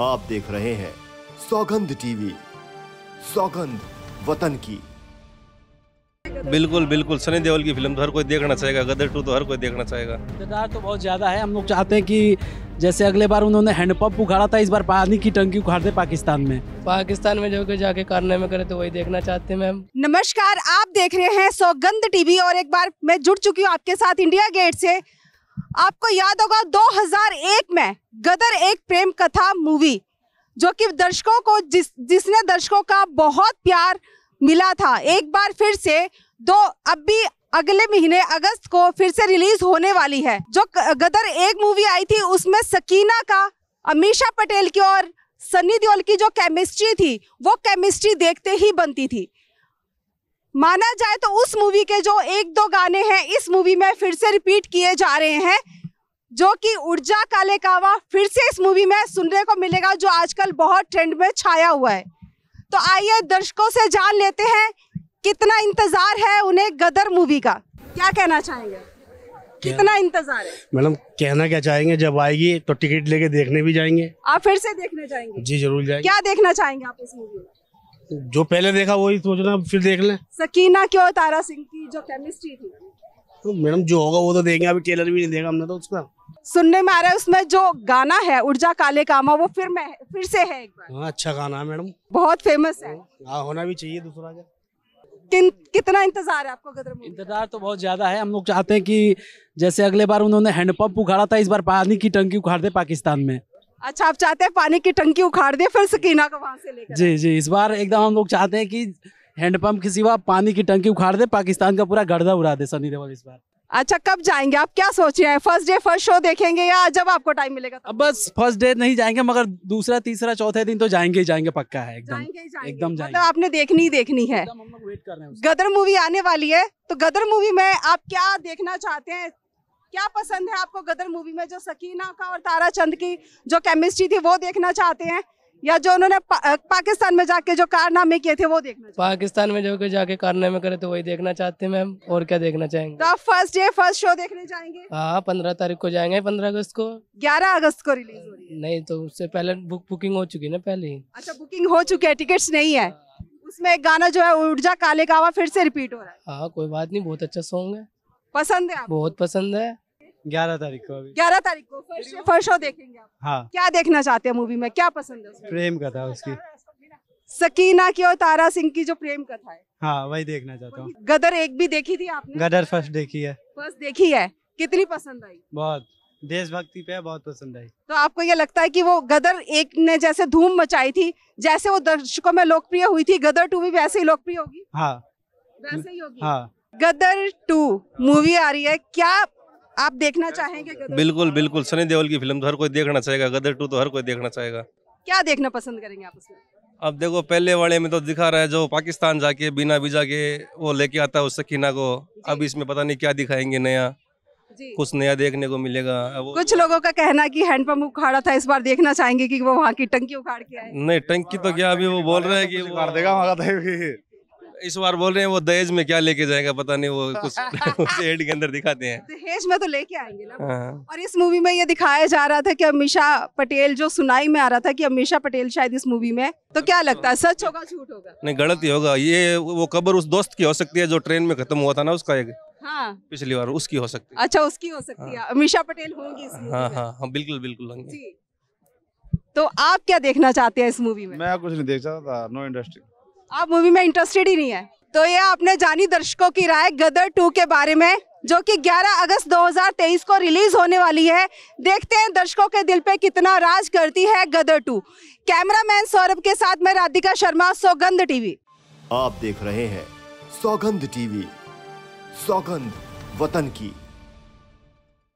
आप देख रहे हैं सौगंध टीवी सौगंध वतन की बिल्कुल बिल्कुल सनी देओल की फिल्म तो हर कोई देखना चाहेगा गदर टू तो हर कोई देखना चाहेगा किरदार तो बहुत ज़्यादा है हम लोग चाहते हैं कि जैसे अगले बार उन्होंने हैंडपम्प उखाड़ा था इस बार पानी की टंकी उखाड़ दे पाकिस्तान में पाकिस्तान में जो कि जाके कारने में करे तो वही देखना चाहते हैं मैम नमस्कार आप देख रहे हैं सौगंध टीवी और एक बार मैं जुड़ चुकी हूँ आपके साथ इंडिया गेट से आपको याद होगा 2001 में गदर एक प्रेम कथा मूवी जो कि दर्शकों को जिस जिसने दर्शकों का बहुत प्यार मिला था एक बार फिर से दो अब भी अगले महीने अगस्त को फिर से रिलीज होने वाली है जो गदर एक मूवी आई थी उसमें सकीना का अमीशा पटेल की और सनी देओल की जो केमिस्ट्री थी वो केमिस्ट्री देखते ही बनती थी माना जाए तो उस मूवी के जो एक दो गाने हैं इस मूवी में फिर से रिपीट किए जा रहे हैं जो कि ऊर्जा काले कावा फिर से इस मूवी में सुनने को मिलेगा जो आजकल बहुत ट्रेंड में छाया हुआ है तो आइए दर्शकों से जान लेते हैं कितना इंतजार है उन्हें गदर मूवी का क्या कहना चाहेंगे कितना इंतजार है मैडम कहना क्या चाहेंगे जब आएगी तो टिकट लेके देखने भी जाएंगे आप फिर से देखने जाएंगे जी जरूर जाएंगे क्या देखना चाहेंगे आप इस मूवी में जो पहले देखा वही सोचना फिर देख ले सकीना क्यों तारा सिंह की जो केमिस्ट्री थी तो मैडम जो होगा वो तो देंगे अभी टेलर भी नहीं देगा हमने तो उसका सुनने में आ रहा है उसमें जो गाना है ऊर्जा काले कामा वो फिर में फिर से है एक बार हाँ, अच्छा गाना है मैडम बहुत फेमस है आ, हाँ, होना भी चाहिए दूसरा क्या किन कितना इंतजार है आपको गदर इंतजार तो बहुत ज्यादा है हम लोग चाहते हैं कि जैसे अगले बार उन्होंने हैंडपंप उखाड़ा था इस बार पानी की टंकी उखाड़ दे पाकिस्तान में अच्छा आप चाहते हैं पानी की टंकी उखाड़ दे फिर सकीना को वहाँ से लेकर जी जी इस बार एकदम हम लोग चाहते हैं कि हैंडपम्प के सिवा पानी की टंकी उखाड़ दे पाकिस्तान का पूरा गर्दा उड़ा दे सनी देवल इस बार अच्छा कब जाएंगे आप क्या सोच रहे हैं फर्स्ट डे फर्स्ट शो देखेंगे या जब आपको टाइम मिलेगा अब बस फर्स्ट डे नहीं जाएंगे मगर दूसरा तीसरा चौथे दिन तो जाएंगे ही जाएंगे पक्का है एकदम एकदम जाएंगे मतलब आपने देखनी ही देखनी है गदर मूवी आने वाली है तो गदर मूवी में आप क्या देखना चाहते हैं क्या पसंद है आपको गदर मूवी में जो सकीना का और तारा चंद की जो केमिस्ट्री थी वो देखना चाहते हैं या जो उन्होंने पा, पाकिस्तान में जाके जो कारनामे किए थे वो देखना पाकिस्तान में जो जाके कारनामे करे तो वही देखना चाहते हैं मैम और क्या देखना चाहेंगे तो आप फर्स्ट डे फर्स्ट शो देखने जाएंगे हाँ पंद्रह तारीख को जाएंगे पंद्रह अगस्त को ग्यारह अगस्त को रिलीज हो रही है नहीं तो उससे पहले बुक बुकिंग हो चुकी है ना पहले ही अच्छा बुकिंग हो चुकी है टिकट नहीं है हाँ। उसमें एक गाना जो है ऊर्जा काले कावा फिर से रिपीट हो रहा है हाँ कोई बात नहीं बहुत अच्छा सॉन्ग है पसंद है बहुत पसंद है ग्यारह तारीख को अभी ग्यारह तारीख को फर्स्ट फर्स्ट शो देखेंगे आप हाँ क्या देखना चाहते हैं मूवी में क्या पसंद है उसमें? प्रेम कथा उसकी सकीना की और तारा सिंह की जो प्रेम कथा है हाँ वही देखना चाहता हूँ गदर एक भी देखी थी आपने गदर फर्स्ट देखी है फर्स्ट देखी है कितनी पसंद आई बहुत देशभक्ति पे बहुत पसंद आई तो आपको ये लगता है कि वो गदर एक ने जैसे धूम मचाई थी जैसे वो दर्शकों में लोकप्रिय हुई थी गदर टू भी वैसे ही लोकप्रिय होगी हाँ वैसे ही होगी हाँ गदर टू मूवी आ रही है क्या आप देखना चाहेंगे बिल्कुल बिल्कुल सनी देओल की फिल्म तो हर कोई देखना चाहेगा गदर टू तो हर कोई देखना चाहेगा क्या देखना पसंद करेंगे आप उसमें अब देखो पहले वाले में तो दिखा रहा है जो पाकिस्तान जाके बिना वीजा के वो लेके आता है उस सकीना को अब इसमें पता नहीं क्या दिखाएंगे नया कुछ नया देखने को मिलेगा कुछ लोगों का कहना कि हैंडपंप उखाड़ा था इस बार देखना चाहेंगे कि वो वहाँ की टंकी उखाड़ के आए नहीं टंकी तो क्या अभी वो बोल रहे हैं कि देगा इस बार बोल रहे हैं वो दहेज में क्या लेके जाएगा पता नहीं वो कुछ एड के अंदर दिखाते हैं दहेज में तो लेके आएंगे ना हाँ। और इस मूवी में ये दिखाया जा रहा था कि अमीषा पटेल जो सुनाई में आ रहा था कि अमीषा पटेल शायद इस मूवी में तो क्या अच्छा। लगता है सच होगा झूठ होगा नहीं गलत ही होगा ये वो कबर उस दोस्त की हो सकती है जो ट्रेन में खत्म हुआ था ना उसका एक हाँ। पिछली बार उसकी हो सकती है अच्छा उसकी हो सकती है हाँ। अमीषा पटेल होंगी हाँ हाँ हाँ बिल्कुल बिल्कुल होंगी तो आप क्या देखना चाहते हैं इस मूवी में मैं कुछ नहीं देख था नो इंडस्ट्री आप मूवी में इंटरेस्टेड ही नहीं है तो ये आपने जानी दर्शकों की राय गदर टू के बारे में जो कि 11 अगस्त 2023 को रिलीज होने वाली है देखते हैं दर्शकों के दिल पे कितना राज करती है गदर टू कैमरामैन सौरभ के साथ मैं राधिका शर्मा सौगंध टीवी आप देख रहे हैं सौगंध टीवी सौगंध वतन की